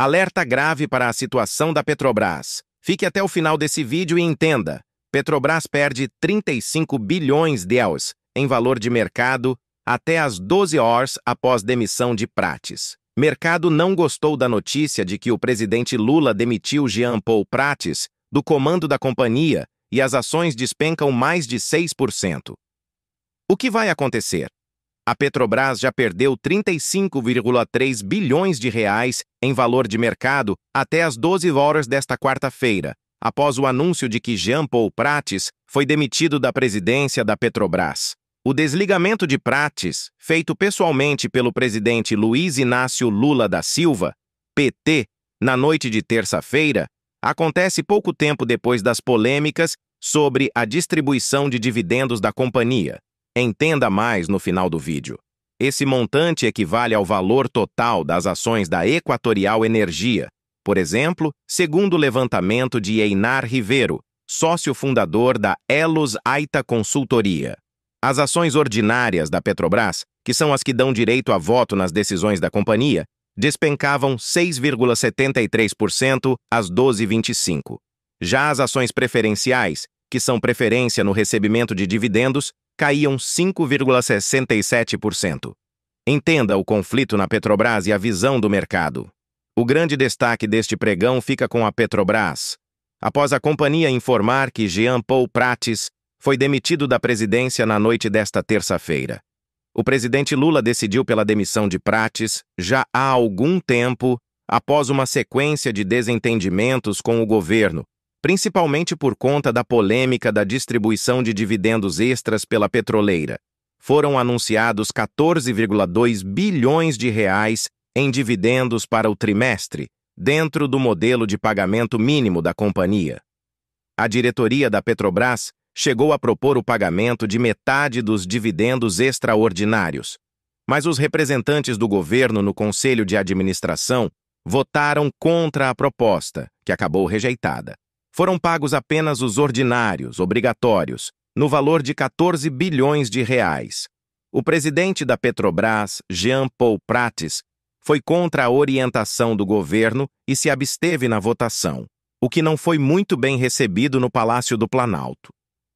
Alerta grave para a situação da Petrobras. Fique até o final desse vídeo e entenda. Petrobras perde 35 bilhões de euros em valor de mercado até as 12 horas após demissão de Prates. Mercado não gostou da notícia de que o presidente Lula demitiu Jean Paul Prates do comando da companhia e as ações despencam mais de 6%. O que vai acontecer? a Petrobras já perdeu 35,3 bilhões de reais em valor de mercado até as 12 horas desta quarta-feira, após o anúncio de que Jean Paul Prates foi demitido da presidência da Petrobras. O desligamento de Prates, feito pessoalmente pelo presidente Luiz Inácio Lula da Silva, PT, na noite de terça-feira, acontece pouco tempo depois das polêmicas sobre a distribuição de dividendos da companhia. Entenda mais no final do vídeo. Esse montante equivale ao valor total das ações da Equatorial Energia, por exemplo, segundo o levantamento de Einar Rivero, sócio fundador da Elos Aita Consultoria. As ações ordinárias da Petrobras, que são as que dão direito a voto nas decisões da companhia, despencavam 6,73% às 12,25. Já as ações preferenciais, que são preferência no recebimento de dividendos, caíam 5,67%. Entenda o conflito na Petrobras e a visão do mercado. O grande destaque deste pregão fica com a Petrobras. Após a companhia informar que Jean Paul Prates foi demitido da presidência na noite desta terça-feira. O presidente Lula decidiu pela demissão de Prates já há algum tempo, após uma sequência de desentendimentos com o governo, principalmente por conta da polêmica da distribuição de dividendos extras pela petroleira. Foram anunciados 14,2 bilhões de reais em dividendos para o trimestre, dentro do modelo de pagamento mínimo da companhia. A diretoria da Petrobras chegou a propor o pagamento de metade dos dividendos extraordinários, mas os representantes do governo no Conselho de Administração votaram contra a proposta, que acabou rejeitada foram pagos apenas os ordinários, obrigatórios, no valor de 14 bilhões de reais. O presidente da Petrobras, Jean Paul Prates, foi contra a orientação do governo e se absteve na votação, o que não foi muito bem recebido no Palácio do Planalto.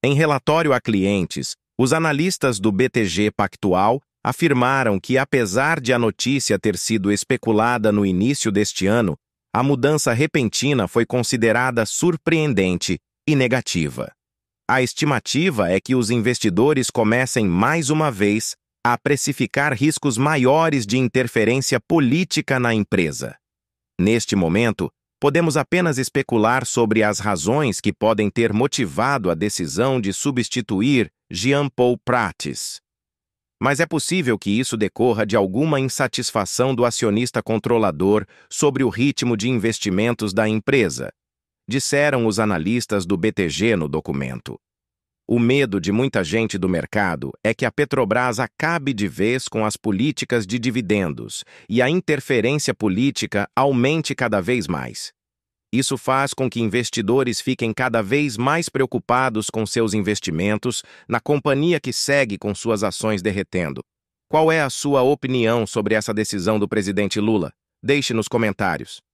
Em relatório a clientes, os analistas do BTG Pactual afirmaram que, apesar de a notícia ter sido especulada no início deste ano, a mudança repentina foi considerada surpreendente e negativa. A estimativa é que os investidores comecem mais uma vez a precificar riscos maiores de interferência política na empresa. Neste momento, podemos apenas especular sobre as razões que podem ter motivado a decisão de substituir Jean Paul Prates, mas é possível que isso decorra de alguma insatisfação do acionista controlador sobre o ritmo de investimentos da empresa, disseram os analistas do BTG no documento. O medo de muita gente do mercado é que a Petrobras acabe de vez com as políticas de dividendos e a interferência política aumente cada vez mais. Isso faz com que investidores fiquem cada vez mais preocupados com seus investimentos na companhia que segue com suas ações derretendo. Qual é a sua opinião sobre essa decisão do presidente Lula? Deixe nos comentários.